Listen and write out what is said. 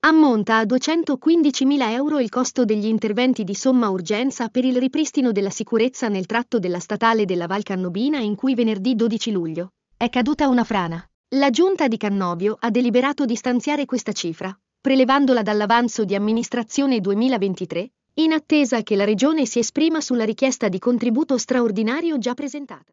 Ammonta a 215.000 euro il costo degli interventi di somma urgenza per il ripristino della sicurezza nel tratto della statale della Val Cannobina in cui venerdì 12 luglio è caduta una frana. La giunta di Cannobio ha deliberato di stanziare questa cifra, prelevandola dall'avanzo di amministrazione 2023, in attesa che la Regione si esprima sulla richiesta di contributo straordinario già presentata.